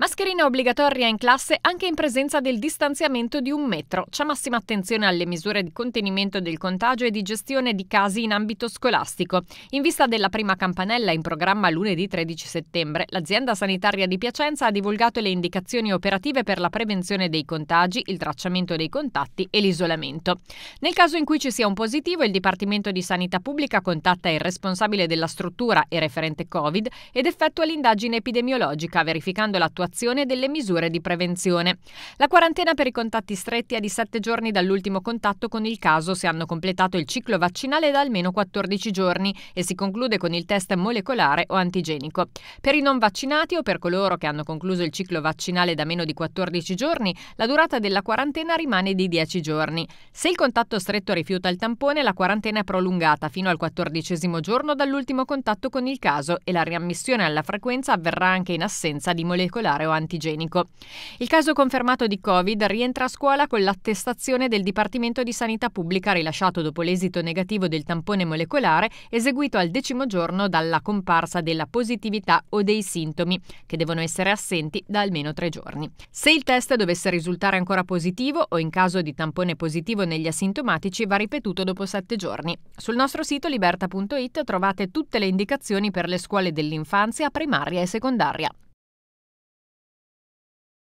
Mascherina obbligatoria in classe anche in presenza del distanziamento di un metro. C'è massima attenzione alle misure di contenimento del contagio e di gestione di casi in ambito scolastico. In vista della prima campanella in programma lunedì 13 settembre, l'azienda sanitaria di Piacenza ha divulgato le indicazioni operative per la prevenzione dei contagi, il tracciamento dei contatti e l'isolamento. Nel caso in cui ci sia un positivo, il Dipartimento di Sanità Pubblica contatta il responsabile della struttura e referente Covid ed effettua l'indagine epidemiologica verificando l'attuazione l'attuazione delle misure di prevenzione. La quarantena per i contatti stretti è di 7 giorni dall'ultimo contatto con il caso se hanno completato il ciclo vaccinale da almeno 14 giorni e si conclude con il test molecolare o antigenico. Per i non vaccinati o per coloro che hanno concluso il ciclo vaccinale da meno di 14 giorni, la durata della quarantena rimane di 10 giorni. Se il contatto stretto rifiuta il tampone, la quarantena è prolungata fino al 14 giorno dall'ultimo contatto con il caso e la riammissione alla frequenza avverrà anche in assenza di molecolare particolare o antigenico. Il caso confermato di Covid rientra a scuola con l'attestazione del Dipartimento di Sanità Pubblica rilasciato dopo l'esito negativo del tampone molecolare eseguito al decimo giorno dalla comparsa della positività o dei sintomi, che devono essere assenti da almeno tre giorni. Se il test dovesse risultare ancora positivo o in caso di tampone positivo negli asintomatici va ripetuto dopo sette giorni. Sul nostro sito liberta.it trovate tutte le indicazioni per le scuole dell'infanzia, primaria e secondaria.